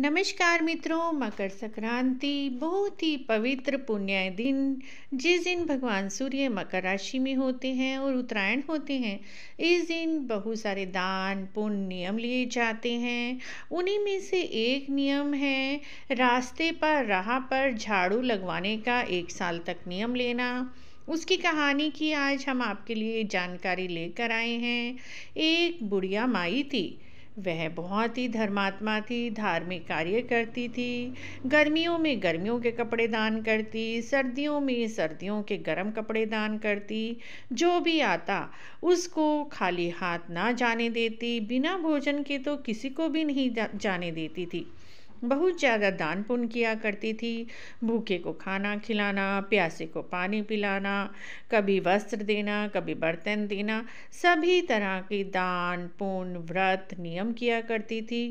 नमस्कार मित्रों मकर संक्रांति बहुत ही पवित्र पुण्य दिन जिस दिन भगवान सूर्य मकर राशि में होते हैं और उत्तरायण होते हैं इस दिन बहुत सारे दान पुण्य नियम लिए जाते हैं उन्हीं में से एक नियम है रास्ते पर राह पर झाड़ू लगवाने का एक साल तक नियम लेना उसकी कहानी की आज हम आपके लिए जानकारी लेकर आए हैं एक बुढ़िया माई थी वह बहुत ही धर्मात्मा थी धार्मिक कार्य करती थी गर्मियों में गर्मियों के कपड़े दान करती सर्दियों में सर्दियों के गर्म कपड़े दान करती जो भी आता उसको खाली हाथ ना जाने देती बिना भोजन के तो किसी को भी नहीं जाने देती थी बहुत ज़्यादा दान पुण्य किया करती थी भूखे को खाना खिलाना प्यासे को पानी पिलाना कभी वस्त्र देना कभी बर्तन देना सभी तरह के दान पुण्य व्रत नियम किया करती थी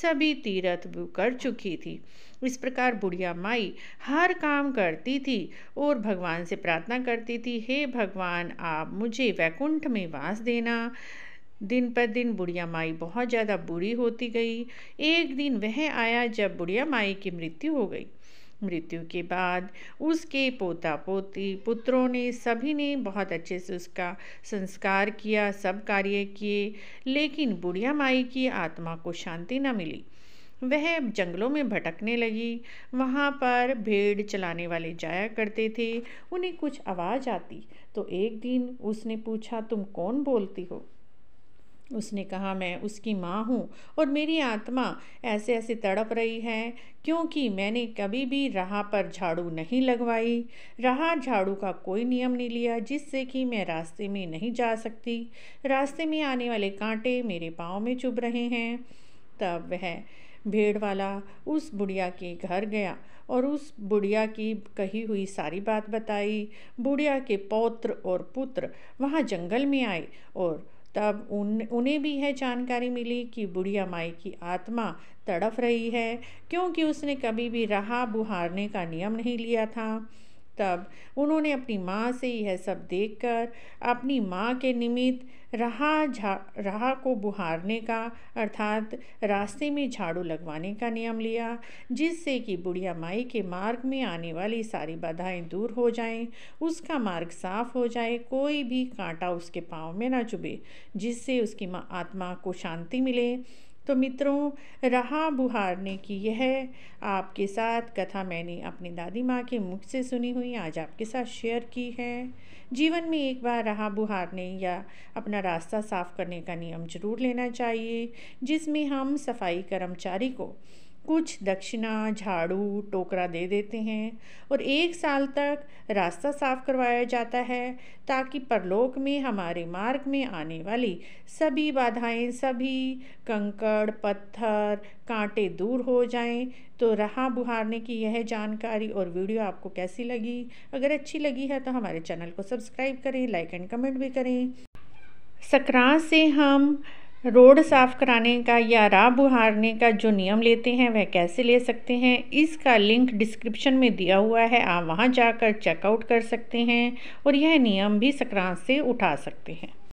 सभी तीर्थ भी कर चुकी थी इस प्रकार बुढ़िया माई हर काम करती थी और भगवान से प्रार्थना करती थी हे भगवान आप मुझे वैकुंठ में वास देना दिन पर दिन बुढ़िया माई बहुत ज़्यादा बुरी होती गई एक दिन वह आया जब बुढ़िया माई की मृत्यु हो गई मृत्यु के बाद उसके पोता पोती पुत्रों ने सभी ने बहुत अच्छे से उसका संस्कार किया सब कार्य किए लेकिन बुढ़िया माई की आत्मा को शांति न मिली वह जंगलों में भटकने लगी वहाँ पर भेड़ चलाने वाले जाया करते थे उन्हें कुछ आवाज़ आती तो एक दिन उसने पूछा तुम कौन बोलती हो उसने कहा मैं उसकी माँ हूँ और मेरी आत्मा ऐसे ऐसे तड़प रही है क्योंकि मैंने कभी भी राह पर झाड़ू नहीं लगवाई राह झाड़ू का कोई नियम नहीं लिया जिससे कि मैं रास्ते में नहीं जा सकती रास्ते में आने वाले कांटे मेरे पाँव में चुभ रहे हैं तब वह भेड़ वाला उस बुढ़िया के घर गया और उस बुढ़िया की कही हुई सारी बात बताई बुढ़िया के पौत्र और पुत्र वहाँ जंगल में आए और तब उन उन्हें भी यह जानकारी मिली कि बुढ़िया माई की आत्मा तड़फ रही है क्योंकि उसने कभी भी रहा बुहारने का नियम नहीं लिया था तब उन्होंने अपनी माँ से यह सब देखकर अपनी माँ के निमित्त रहा झा रहा को बुहारने का अर्थात रास्ते में झाड़ू लगवाने का नियम लिया जिससे कि बुढ़िया माई के मार्ग में आने वाली सारी बाधाएं दूर हो जाएं उसका मार्ग साफ हो जाए कोई भी कांटा उसके पाँव में ना चुभे जिससे उसकी आत्मा को शांति मिले तो मित्रों रहा बुहारने की यह आपके साथ कथा मैंने अपनी दादी माँ के मुख से सुनी हुई आज आपके साथ शेयर की है जीवन में एक बार रहा बुहारने या अपना रास्ता साफ करने का नियम जरूर लेना चाहिए जिसमें हम सफाई कर्मचारी को कुछ दक्षिणा झाड़ू टोकरा दे देते हैं और एक साल तक रास्ता साफ करवाया जाता है ताकि परलोक में हमारे मार्ग में आने वाली सभी बाधाएं सभी कंकड़ पत्थर कांटे दूर हो जाएं तो रहा बुहारने की यह जानकारी और वीडियो आपको कैसी लगी अगर अच्छी लगी है तो हमारे चैनल को सब्सक्राइब करें लाइक एंड कमेंट भी करें सकरात से हम रोड साफ कराने का या राह बुहारने का जो नियम लेते हैं वह कैसे ले सकते हैं इसका लिंक डिस्क्रिप्शन में दिया हुआ है आप वहाँ जाकर चेकआउट कर सकते हैं और यह नियम भी संक्रांत से उठा सकते हैं